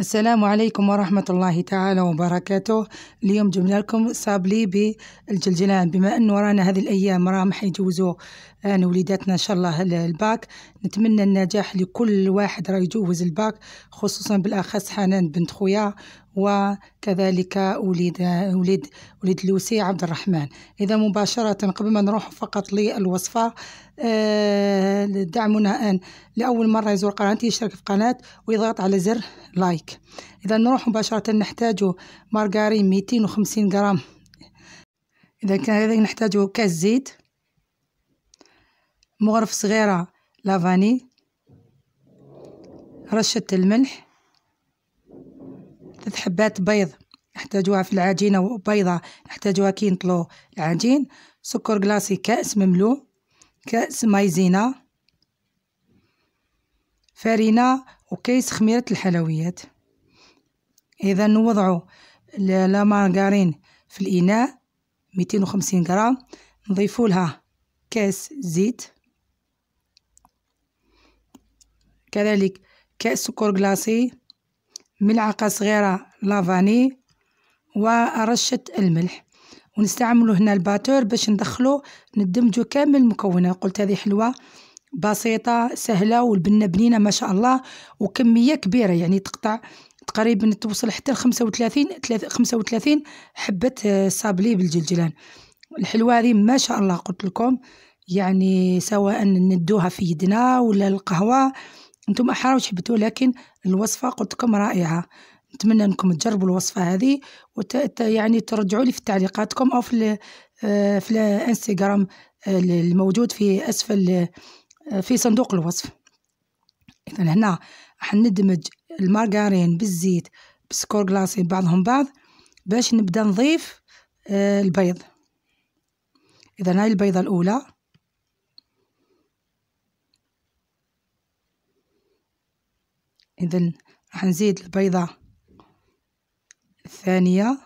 السلام عليكم ورحمة الله تعالى وبركاته اليوم جبنا لكم صابلي بالجلجلان بما أن رانا هذه الأيام راهم حيجوزوا أنا وليداتنا إن شاء الله الباك نتمنى النجاح لكل واحد راه يجوز الباك خصوصا بالأخص حنان بنت خويا و كذلك وليد وليد وليد لوسي عبد الرحمن إذا مباشرة قبل ما نروح فقط للوصفة آه، دعمنا أن لأول مرة يزور قناتي يشترك في قناة ويضغط على زر لايك إذا نروح مباشرة نحتاج مارغارين 250 غرام إذا كذلك نحتاج كاس زيت مغرف صغيرة لافاني رشة الملح ثلاث حبات بيض نحتاجوها في العجينة وبيضة نحتاجوها كي نطلو العجين سكر كلاصي كأس مملو كأس مايزينا فارينة وكيس خميرة الحلويات إذا نوضعو لا في الإناء ميتين وخمسين غرام نضيفو لها كاس زيت كذلك كاس سكر كلاصي ملعقة صغيرة لافاني ورشة الملح ونستعملوا هنا الباتور باش ندخلو ندمجو كامل المكونات قلت هذه حلوة بسيطة سهلة والبنة بنينة ما شاء الله وكمية كبيرة يعني تقطع تقريبا توصل حتى ل 35 35 حبة آه، صابلي بالجلجلان الحلوة هذه ما شاء الله قلت لكم يعني سواء ندوها في يدنا ولا القهوة انتم حاروا تحبتوا لكن الوصفه قلت لكم رائعه نتمنى انكم تجربوا الوصفه هذه وت... يعني ترجعوا لي في تعليقاتكم او في ال... آه، في الانستغرام آه، الموجود في اسفل آه، في صندوق الوصف اذا هنا راح ندمج المارغرين بالزيت بسكور كلاصي بعضهم بعض باش نبدا نضيف البيض اذا هاي البيضه الاولى إذا راح نزيد البيضة الثانية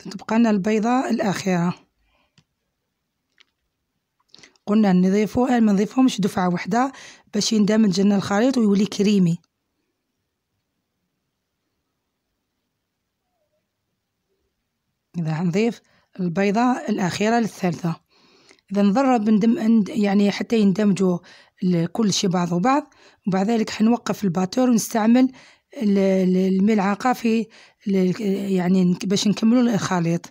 تبقى لنا البيضة الأخيرة قلنا نضيفوها آه، ما نضيفهمش دفعة واحدة باش يندمج لنا الخليط ويولي كريمي إذا نضيف البيضة الأخيرة للثالثة إذا نضرب ندم يعني حتى يندمجوا كل شي بعضه بعض وبعد ذلك حنوقف الباتور ونستعمل الملعقة في يعني باش نكملوا الخليط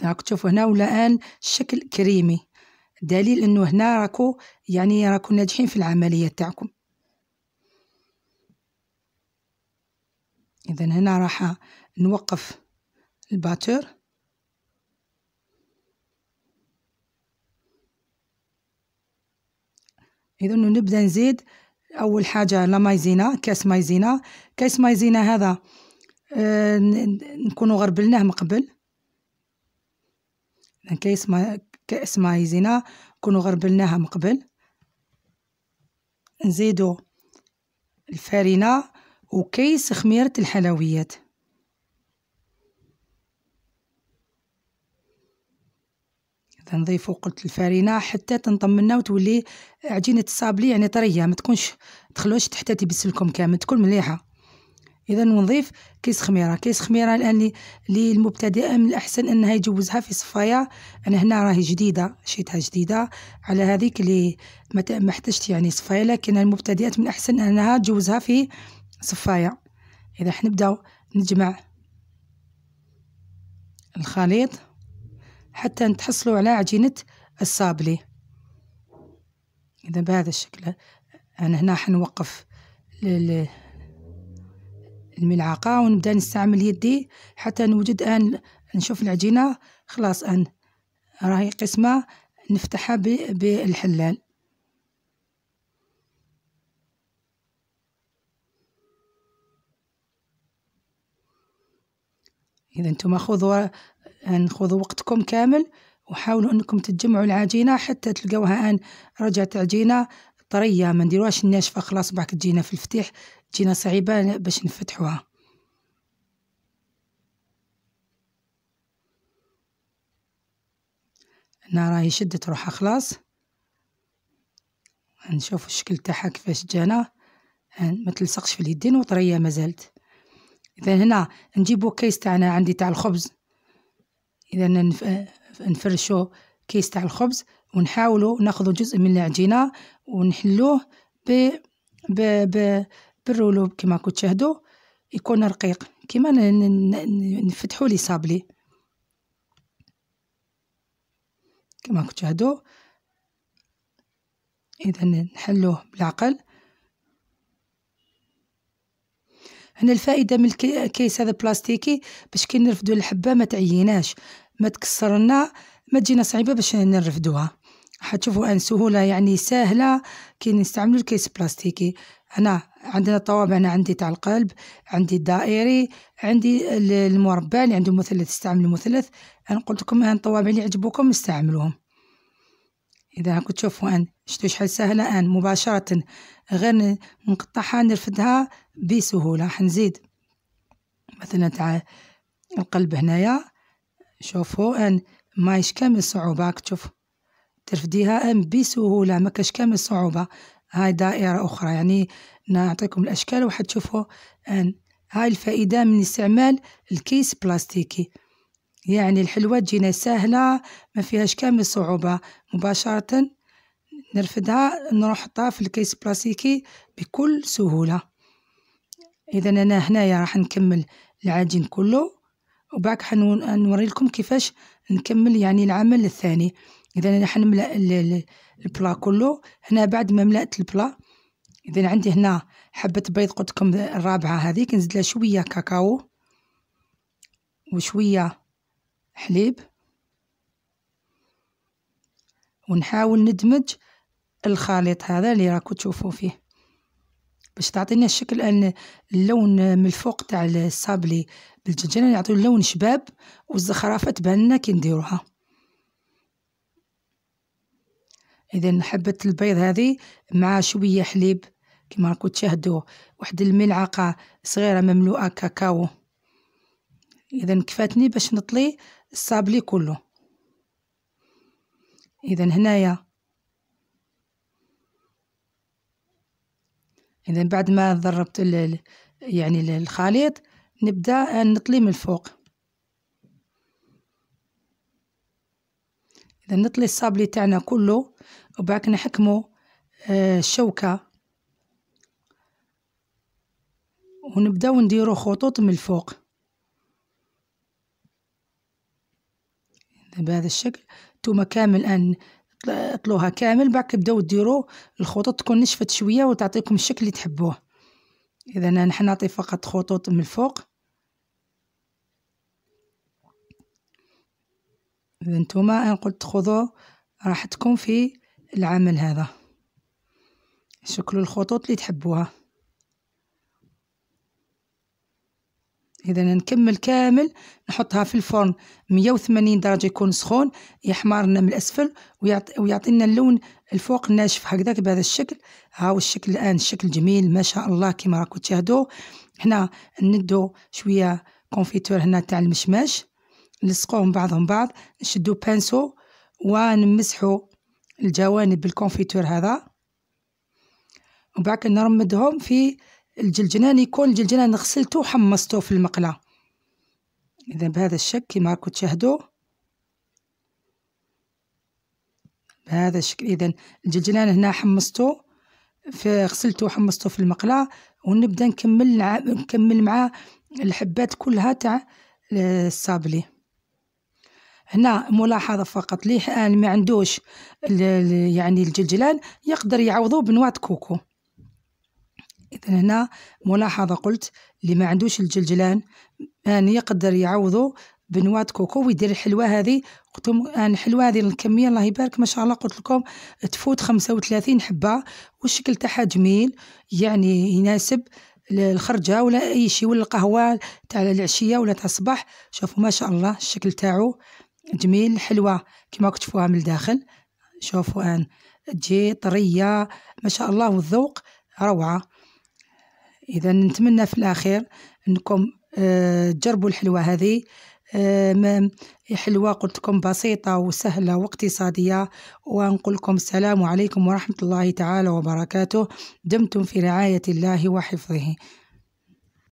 إذا راك تشوفوا هنا ولا آن شكل كريمي دليل انه هنا راكو يعني راكو ناجحين في العمليه تاعكم اذا هنا راح نوقف الباتر اذا نبدا نزيد اول حاجه لا مايزينا كاس مايزينا كاس مايزينا هذا آه، نكونوا غربلناه من قبل كاس ما كاس مايزينا نكونوا غربلناها من قبل نزيدو الفارينه وكيس خميرة الحلويات نضيفوا قلت الفارينة حتى تنطمنا وتولي عجينة الصابلي يعني طرية ما تكونش تخلوش تحت تيبس لكم كامل تكون مليحة اذا نضيف كيس خميره كيس خميره الان للمبتدئه من الاحسن انها يجوزها في صفاية انا هنا راهي جديده شيتها جديده على هذيك اللي ما احتجت يعني صفاية لكن المبتدئات من الاحسن انها تجوزها في صفاية إذا حنبداو نجمع الخليط حتى نتحصلوا على عجينة الصابلي إذا بهذا الشكل أنا يعني هنا حنوقف الملعقة ونبدأ نستعمل يدي حتى نوجد أن نشوف العجينة خلاص أن راهي قسمة نفتحها بالحلال إذا أنتم خذوا خذوا وقتكم كامل وحاولوا أنكم تجمعوا العجينة حتى تلقوها أن رجعت عجينة طرية ما نديروهاش ناشفة خلاص بعد تجينا في الفتيح تجينا صعيبة باش نفتحوها هنا راهي شدت روحها خلاص نشوف الشكل تاعها كيفاش جانا ما تلصقش في اليدين وطريه مازالت اذا هنا نجيبو كيس تاعنا عندي تاع الخبز اذا نفرشو كيس تاع الخبز ونحاولو ناخذو جزء من العجينه ونحلوه ب ب ب بالرولو كما كنت تشاهدوا يكون رقيق كما نفتحوا لي صابلي كما كنت تشاهدوا اذا نحلوه بالعقل هنا الفائده من الكيس هذا بلاستيكي باش كي نرفدو الحبه ما تعيناش ما تكسرنا ما تجينا صعيبه باش نرفدوها حتشوفوا ان سهوله يعني سهله كي نستعملوا الكيس بلاستيكي هنا عندنا الطوابع انا عندي تاع القلب عندي الدائري عندي المربع اللي عنده مثلث استعملوا مثلث انا قلت لكم الطوابع اللي يعجبوكم استعملوهم إذا راكم تشوفوا أن شتو شحال سهلة أن مباشرة غير نقطعها نرفدها بسهولة حنزيد مثلا تاع القلب هنايا شوفوا أن مايش كامل صعوبة راك تشوف ترفديها أن بسهولة ما كاش كامل صعوبة هاي دائرة أخرى يعني نعطيكم الأشكال وحتشوفوا أن هاي الفائدة من استعمال الكيس بلاستيكي يعني الحلوة تجينا سهلة ما فيهاش كامل صعوبة مباشرة نرفدها نروح نحطها في الكيس بلاستيكي بكل سهولة اذا انا هنايا راح نكمل العجين كله وبعد حنوري لكم كيفاش نكمل يعني العمل الثاني اذا انا حنملا البلا كله هنا بعد ما ملأت البلا اذا عندي هنا حبه بيض قلت الرابعه هذيك نزيد لها شويه كاكاو وشويه حليب ونحاول ندمج الخليط هذا اللي راكو تشوفوا فيه باش تعطينا الشكل ان اللون من الفوق تاع الصابلي بالدجاجه يعطيو لون شباب والزخرفه تبان لنا كي نديروها اذا حبه البيض هذه مع شويه حليب كما راكو تشاهدوا واحد الملعقه صغيره مملوءه كاكاو اذا كفاتني باش نطلي الصابلي كله اذا هنايا اذا بعد ما ضربت يعني الخليط نبدا نطلي من الفوق اذا نطلي الصابلي تاعنا كله وبعد نحكمو آه، الشوكه ونبداو نديرو خطوط من الفوق بهذا الشكل نتوما كامل الان طلوها كامل بعد تبداو ديروا الخطوط تكون نشفت شويه وتعطيكم الشكل اللي تحبوه اذا انا نحن نعطي فقط خطوط من الفوق اذا نتوما انا قلت خذوا راحتكم في العمل هذا شكلوا الخطوط اللي تحبوها اذا نكمل كامل نحطها في الفرن 180 درجه يكون سخون يحمر لنا من الاسفل ويعطي لنا اللون الفوق ناشف هكذاك بهذا الشكل هاو الشكل الان الشكل جميل ما شاء الله كما راكم تشاهدوا هنا ندو شويه كونفيتور هنا تاع المشماش نلصقوهم بعضهم بعض نشدو بانسو ونمسحو الجوانب بالكونفيتور هذا وبعد نرمدهم في الجلجلان يكون الجلجلان غسلته وحمصته في المقله اذا بهذا الشكل كما راكم تشاهدوا بهذا الشكل اذا الجلجلان هنا حمصته في غسلته وحمصته في المقله ونبدا نكمل نكمل مع الحبات كلها تاع الصابلي هنا ملاحظة فقط ليه الآن ما عندوش يعني الجلجلان يقدر يعوضوه بنواة كوكو إذا هنا ملاحظة قلت اللي ما عندوش الجلجلان أن يقدر يعوضه بنواة كوكو ويدير الحلوى هذه لهم أن الحلوى هذه الكمية الله يبارك ما شاء الله قلت لكم تفوت خمسة وثلاثين حبة والشكل تاعها جميل يعني يناسب الخرجة ولا أي شيء ولا القهوة تاع العشية ولا تاع الصباح شوفوا ما شاء الله الشكل تاعو جميل حلوة كما تشوفوها من الداخل شوفوا أن تجي طرية ما شاء الله والذوق روعة إذا نتمنى في الأخير أنكم آه، تجربوا الحلوى هذه آه، حلوة قلت لكم بسيطة وسهلة واقتصادية ونقول لكم السلام عليكم ورحمة الله تعالى وبركاته دمتم في رعاية الله وحفظه